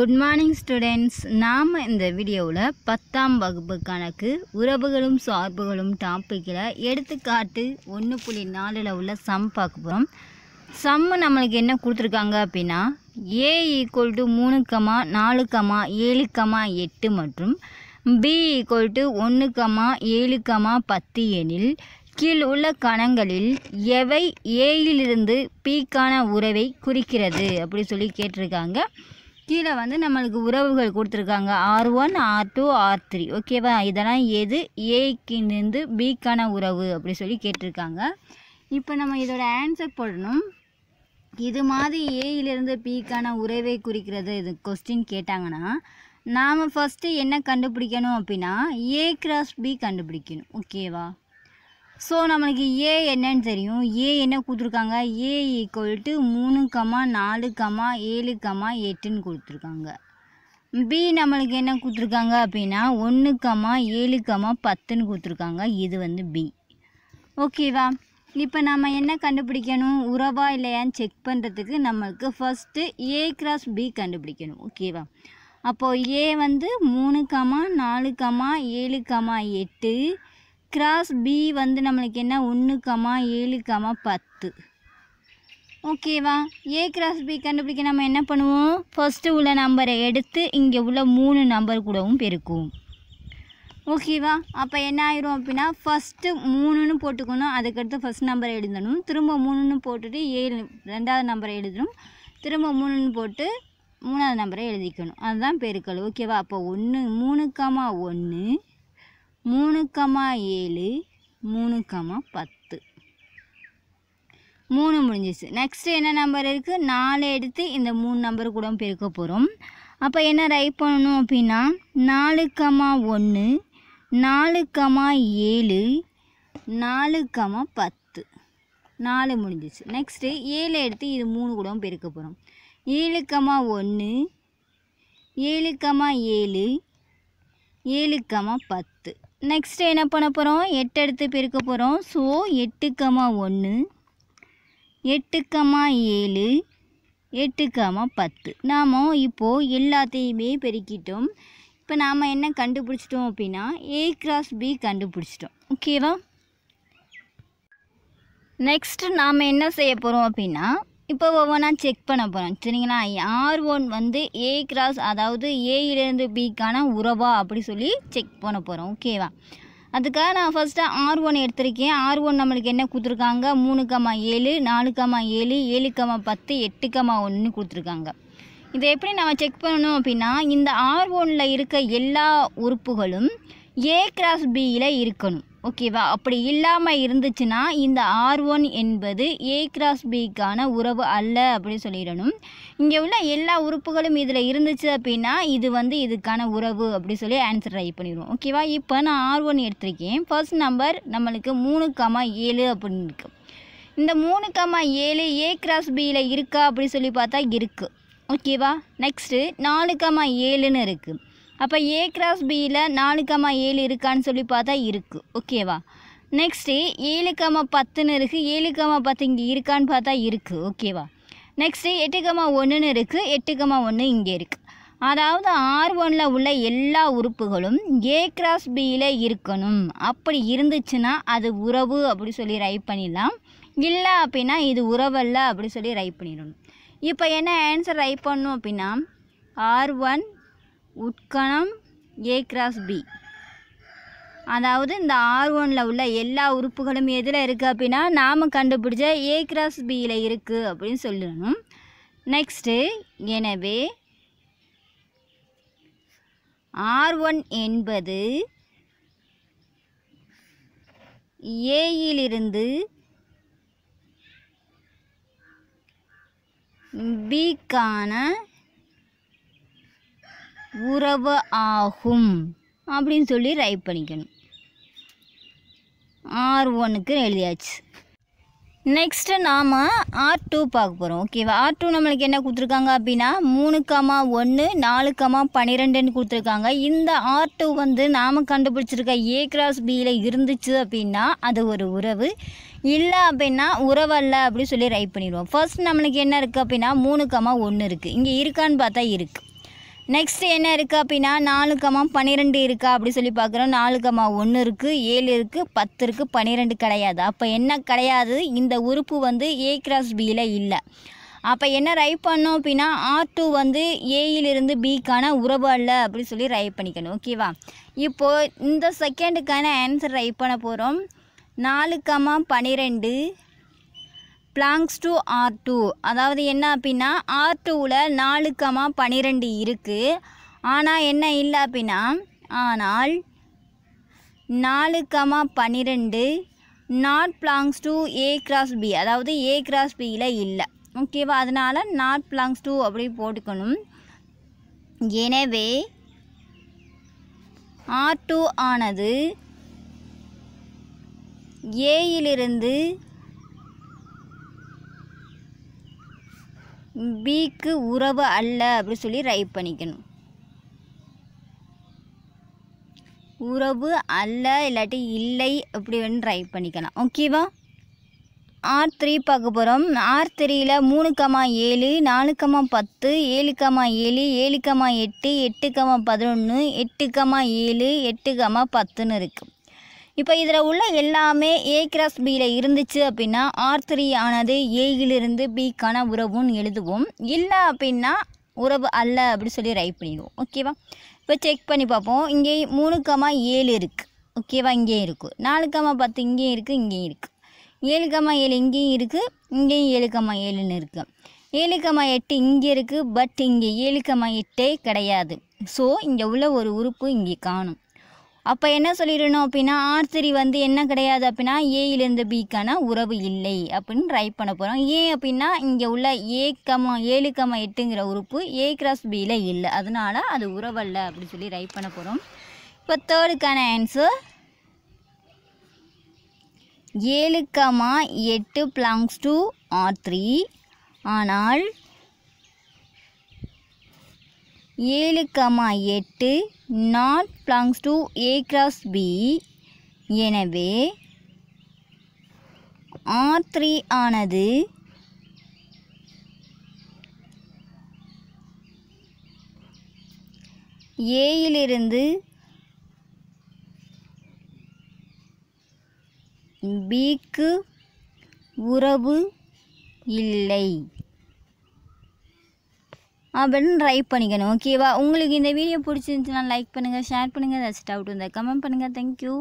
good morning students நாம் இந்த வீடியோவில் பத்தாம் வகுப்பு கணக்கு உறவுகளும் சார்புகளும் டாப்பிக்கில் எடுத்துக்காட்டு ஒன்று புள்ளி நாலில் உள்ள சம் பார்க்க போகிறோம் சம்மு நம்மளுக்கு என்ன கொடுத்துருக்காங்க அப்படின்னா ஏ ஈக்குவல் டு மூணு கமா நாலு கமா ஏழு கமா எட்டு மற்றும் பி ஈக்குவல் டு ஒன்று கமா ஏழு கமா பத்து எனில் கீழ் உள்ள கணங்களில் எவை ஏயிலிருந்து பீக்கான உறவை குறிக்கிறது அப்படி சொல்லி கேட்டிருக்காங்க கீழே வந்து நம்மளுக்கு உறவுகள் கொடுத்துருக்காங்க R one R two R three ஓகேவா இதெல்லாம் எது ஏக்கிலிருந்து பிக்கான உறவு அப்படி சொல்லி கேட்டிருக்காங்க இப்போ நம்ம இதோட ஆன்சர் போடணும் இது மாதிரி ஏயிலிருந்து பிக்கான உறவை குறிக்கிறது இது கொஸ்டின் கேட்டாங்கன்னா நாம் ஃபஸ்ட்டு என்ன கண்டுபிடிக்கணும் அப்படின்னா ஏ கிராஸ் பி கண்டுபிடிக்கணும் ஓகேவா ஸோ நம்மளுக்கு ஏ என்னன்னு தெரியும் ஏ என்ன கொடுத்துருக்காங்க ஏ ஈக்குவல் டு மூணு கமா நாலு கமா ஏழு கமா எட்டுன்னு கொடுத்துருக்காங்க பி நம்மளுக்கு என்ன கொடுத்துருக்காங்க அப்படின்னா ஒன்று கமா ஏழு கமா பத்துன்னு கொடுத்துருக்காங்க இது வந்து பி ஓகேவா இப்போ நம்ம என்ன கண்டுபிடிக்கணும் உறவா இல்லையான்னு செக் பண்ணுறதுக்கு நம்மளுக்கு ஃபஸ்ட்டு ஏ கிராஸ் பி கண்டுபிடிக்கணும் ஓகேவா அப்போது ஏ வந்து மூணு கமா நாலு கமா ஏழு கமா எட்டு கிராஸ் பி வந்து நம்மளுக்கு என்ன ஒன்று கமா ஏழு கமா பத்து ஓகேவா ஏ கிராஸ் பி கண்டுபிடிக்க நம்ம என்ன பண்ணுவோம் ஃபஸ்ட்டு உள்ள நம்பரை எடுத்து இங்கே உள்ள மூணு நம்பர் கூடவும் பெருக்கும் ஓகேவா அப்போ என்ன ஆயிரும் அப்படின்னா ஃபஸ்ட்டு மூணுன்னு போட்டுக்கணும் அதுக்கடுத்து ஃபஸ்ட் நம்பரை எழுதணும் திரும்ப மூணுன்னு போட்டுட்டு ஏழு ரெண்டாவது நம்பரை எழுதணும் திரும்ப மூணுன்னு போட்டு மூணாவது நம்பரை எழுதிக்கணும் அதுதான் பெருக்கல் ஓகேவா அப்போ ஒன்று மூணுக்காமா ஒன்று மூணு கமா ஏழு மூணு கமா பத்து மூணு முடிஞ்சிச்சு நெக்ஸ்ட்டு என்ன நம்பர் இருக்குது நாலு எடுத்து இந்த மூணு நம்பர் கூட பெருக்க போகிறோம் அப்போ என்ன ரைட் பண்ணணும் அப்படின்னா நாலு கமா ஒன்று நாலு கமா ஏழு நாலு கமா பத்து நாலு முடிஞ்சிச்சு நெக்ஸ்ட்டு ஏழு எடுத்து இது மூணு கூட பெருக்க போகிறோம் ஏழு கமா ஒன்று ஏழு கமா ஏழு ஏழு கமா பத்து நெக்ஸ்ட் என்ன பண்ண போகிறோம் எட்டு எடுத்து பிரிக்க போகிறோம் ஸோ எட்டுக்கமா ஒன்று எட்டுக்கமா ஏழு எட்டுக்கமா பத்து நாம் இப்போது எல்லாத்தையுமே பெருக்கிட்டோம் இப்போ நாம் என்ன கண்டுபிடிச்சிட்டோம் அப்படின்னா ஏ கிராஸ் பி கண்டுபிடிச்சிட்டோம் ஓகேவா நெக்ஸ்ட் நாம் என்ன செய்ய போகிறோம் அப்படின்னா இப்போ ஒவ்வொன்றா செக் பண்ண போகிறோம் சரிங்களா ஆர் ஒன் வந்து ஏ கிராஸ் அதாவது ஏயிலேருந்து பிக்கான உறவா அப்படி சொல்லி செக் பண்ண போகிறோம் ஓகேவா அதுக்காக நான் ஃபஸ்ட்டாக ஆர் ஒன் எடுத்திருக்கேன் ஆர் ஒன் நம்மளுக்கு என்ன கொடுத்துருக்காங்க மூணு கம்மா ஏழு நாலு கம்மா ஏழு ஏழு கம்மா பத்து எட்டு கம்மா ஒன்று கொடுத்துருக்காங்க இதை எப்படி நம்ம செக் பண்ணணும் அப்படின்னா இந்த ஆர் ஒனில் இருக்க எல்லா உறுப்புகளும் ஏ கிராஸ் பியில் இருக்கணும் ஓகேவா அப்படி இல்லாமல் இருந்துச்சுன்னா இந்த ஆர் ஒன் என்பது ஏ கிராஸ் பிக்கான உறவு அல்ல அப்படின்னு சொல்லிடணும் இங்கே உள்ள எல்லா உறுப்புகளும் இதில் இருந்துச்சு அப்படின்னா இது வந்து இதுக்கான உறவு அப்படி சொல்லி ஆன்சர் ட்ரை பண்ணிடுவோம் ஓகேவா இப்போ நான் ஆர் ஒன் எடுத்திருக்கேன் ஃபர்ஸ்ட் நம்பர் நம்மளுக்கு மூணு கமா ஏழு அப்படின்னு இருக்குது இந்த மூணு கமா ஏழு ஏ கிராஸ் பியில் இருக்கா அப்படின்னு சொல்லி பார்த்தா இருக்குது ஓகேவா நெக்ஸ்ட்டு நாலு கமா ஏழுன்னு இருக்குது அப்போ ஏ கிராஸ் பியில் நாலு கம்மா ஏழு இருக்கான்னு சொல்லி பார்த்தா இருக்குது ஓகேவா நெக்ஸ்ட்டு ஏழு கம்மா பத்துன்னு இருக்குது ஏழு கம்மா பத்து இங்கே இருக்கான்னு பார்த்தா இருக்குது ஓகேவா நெக்ஸ்ட்டு எட்டு கம்மா ஒன்றுன்னு இருக்குது எட்டு கம்மா ஒன்று இங்கே இருக்குது அதாவது ஆர் ஒனில் உள்ள எல்லா உறுப்புகளும் ஏ கிராஸ் பியில் இருக்கணும் அப்படி இருந்துச்சுன்னா அது உறவு அப்படி சொல்லி ரைட் பண்ணிடலாம் இல்லை அப்படின்னா இது உறவல்ல அப்படி சொல்லி ரைட் பண்ணிடணும் இப்போ என்ன ஆன்சர் ரைட் பண்ணும் அப்படின்னா ஆர் ஒன் உட்கணம் ஏ கிராஸ் பி அதாவது இந்த ஆர் ஒனில் உள்ள எல்லா உறுப்புகளும் எதில் இருக்குது அப்படின்னா நாம் கண்டுபிடிச்ச ஏ கிராஸ் பியில் இருக்குது அப்படின்னு சொல்லணும் நெக்ஸ்ட்டு எனவே ஆர் ஒன் என்பது ஏயிலிருந்து பிக்கான உறவு ஆகும் அப்படின்னு சொல்லி ரைப் பண்ணிக்கணும் ஆர் ஒன்றுக்கு எழுதியாச்சு நெக்ஸ்ட்டு நாம் ஆர் டூ பார்க்க போகிறோம் ஓகேவா ஆர் டூ நம்மளுக்கு என்ன கொடுத்துருக்காங்க அப்படின்னா மூணு கமா ஒன்று நாலு கமா பன்னிரெண்டுன்னு கொடுத்துருக்காங்க இந்த ஆர் டூ வந்து நாம் கண்டுபிடிச்சிருக்க ஏ கிராஸ் பியில் இருந்துச்சு அப்படின்னா அது ஒரு உறவு இல்லை அப்படின்னா உறவல்ல அப்படின்னு சொல்லி ரைட் பண்ணிடுவோம் ஃபர்ஸ்ட் நம்மளுக்கு என்ன இருக்குது அப்படின்னா மூணு கமா ஒன்று இருக்குது இங்கே இருக்கான்னு பார்த்தா இருக்குது நெக்ஸ்ட் என்ன இருக்குது அப்படின்னா நாலு கமா பன்னிரெண்டு இருக்கா அப்படி சொல்லி பார்க்குறோம் நாலு கமா ஒன்று இருக்குது ஏழு இருக்குது பத்து இருக்குது பன்னிரெண்டு கிடையாது அப்போ என்ன கிடையாது இந்த உறுப்பு வந்து ஏ கிராஸ் பியில் இல்லை அப்போ என்ன ரைப் பண்ணோம் அப்படின்னா ஆர் டூ வந்து ஏயிலிருந்து பிக்கான உறவு அல்ல அப்படின்னு சொல்லி ரைப் பண்ணிக்கணும் ஓகேவா இப்போது இந்த செகண்டுக்கான ஆன்சர் ரைப் பண்ண போகிறோம் நாலு கமா பன்னிரெண்டு பிளாங்ஸ் டு ஆர் டூ அதாவது என்ன அப்படின்னா ஆர் டூவில் நாலு கமா பன்னிரெண்டு இருக்குது ஆனால் என்ன இல்லை அப்படின்னா ஆனால் நாலு கமா பன்னிரெண்டு not belongs to A cross B அதாவது ஏ கிராஸ் பியில் இல்லை ஓகேவா அதனால் நாட் பிளாங்ஸ் டூ அப்படி போட்டுக்கணும் எனவே ஆர் டூ ஆனது ஏயிலிருந்து பிக்கு உறவு அல்ல அப்படின்னு சொல்லி ரைப் பண்ணிக்கணும் உறவு அல்ல இல்லாட்டி இல்லை அப்படின்னு ரைப் பண்ணிக்கலாம் ஓகேவா ஆர் த்ரீ பார்க்க போகிறோம் ஆர் த்ரீயில் மூணு கமா ஏழு நாலு கமா பத்து ஏழு கமா ஏழு ஏழு கமா எட்டு எட்டு கமா பதினொன்று எட்டு கமா ஏழு எட்டு கமா பத்துன்னு இருக்குது இப்போ இதில் உள்ள எல்லாமே ஏ கிராஸ் பியில் இருந்துச்சு அப்படின்னா ஆர் த்ரீ ஆனது ஏயிலிருந்து பிக்கான உறவுன்னு எழுதுவோம் இல்லை அப்படின்னா உறவு அல்ல அப்படின்னு சொல்லி ரைட் பண்ணிடுவோம் ஓகேவா இப்போ செக் பண்ணி பார்ப்போம் இங்கே மூணுக்கமா ஏழு இருக்குது ஓகேவா இங்கேயும் இருக்குது நாலுக்கமா பத்து இங்கேயும் இருக்குது இங்கேயும் இருக்குது ஏழுக்கமா ஏழு இங்கேயும் இருக்குது இங்கேயும் ஏழுக்கமா ஏழுன்னு இருக்குது ஏழுக்கமா எட்டு இங்கே இருக்குது பட் இங்கே ஏழுக்கமா எட்டே கிடையாது ஸோ இங்கே உள்ள ஒரு உறுப்பு இங்கே காணும் அப்போ என்ன சொல்லிடணும் அப்படின்னா ஆர் த்ரீ வந்து என்ன கிடையாது அப்படின்னா ஏயிலேருந்து பிக்கான உறவு இல்லை அப்படின்னு ரைட் பண்ண போகிறோம் ஏன் அப்படின்னா இங்கே உள்ள ஏ கம ஏழு கம எட்டுங்கிற உறுப்பு ஏ கிராஸ் பியில் இல்லை அதனால அது உறவல்ல அப்படின்னு சொல்லி ரைட் பண்ண போகிறோம் இப்போ தேர்டுக்கான ஆன்சர் ஏழு கமா எட்டு பிளாங்ஸ் டு ஆர் த்ரீ ஆனால் ஏழு கமா எட்டு not belongs to A cross B எனவே ஆர் த்ரீ ஆனது ஏயிலிருந்து பிக்கு உறவு இல்லை அப்படின்னு ட்ரை பண்ணிக்கணும் ஓகேவா உங்களுக்கு இந்த வீடியோ பிடிச்சிருந்துச்சுன்னா லைக் பண்ணுங்கள் ஷேர் பண்ணுங்கள் ஏதாச்சும் டவுட் இருந்தால் கமெண்ட் பண்ணுங்கள் தேங்க்யூ